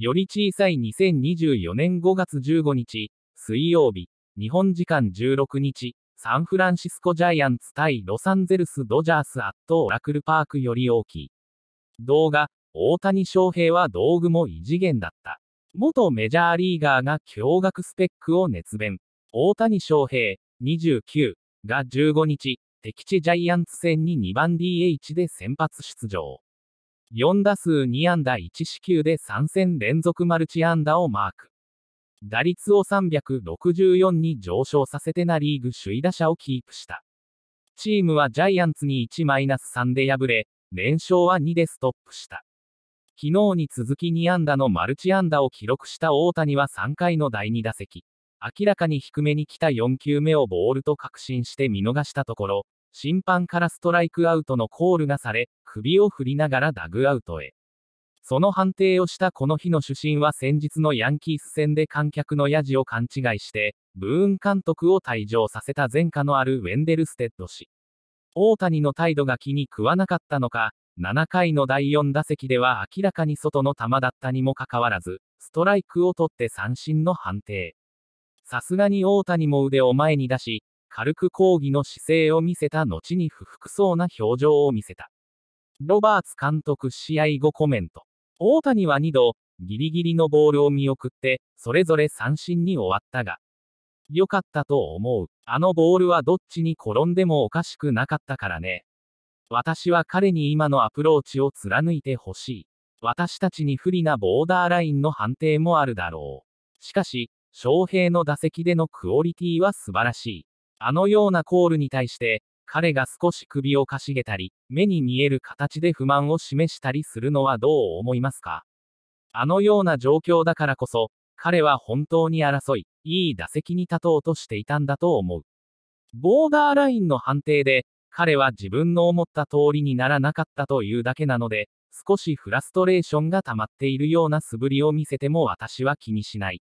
より小さい2024年5月15日、水曜日、日本時間16日、サンフランシスコジャイアンツ対ロサンゼルスドジャースアットオラクルパークより大きい。動画、大谷翔平は道具も異次元だった。元メジャーリーガーが驚愕スペックを熱弁。大谷翔平、29が15日、敵地ジャイアンツ戦に2番 DH で先発出場。4打数2安打1四球で3戦連続マルチ安打をマーク。打率を364に上昇させてなリーグ首位打者をキープした。チームはジャイアンツに1-3で敗れ、連勝は2でストップした。昨日に続き2安打のマルチ安打を記録した大谷は3回の第2打席、明らかに低めに来た4球目をボールと確信して見逃したところ、審判からストライクアウトのコールがされ、首を振りながらダグアウトへ。その判定をしたこの日の主審は先日のヤンキース戦で観客のヤジを勘違いして、ブーン監督を退場させた前科のあるウェンデルステッド氏。大谷の態度が気に食わなかったのか、7回の第4打席では明らかに外の球だったにもかかわらず、ストライクを取って三振の判定。さすがに大谷も腕を前に出し、軽く抗議の姿勢を見せた後に不服そうな表情を見せた。ロバーツ監督試合後コメント。大谷は2度、ギリギリのボールを見送って、それぞれ三振に終わったが、良かったと思う。あのボールはどっちに転んでもおかしくなかったからね。私は彼に今のアプローチを貫いてほしい。私たちに不利なボーダーラインの判定もあるだろう。しかし、翔平の打席でのクオリティは素晴らしい。あのようなコールに対して、彼が少し首をかしげたり、目に見える形で不満を示したりするのはどう思いますかあのような状況だからこそ、彼は本当に争い、いい打席に立とうとしていたんだと思う。ボーダーラインの判定で、彼は自分の思った通りにならなかったというだけなので、少しフラストレーションが溜まっているような素振りを見せても私は気にしない。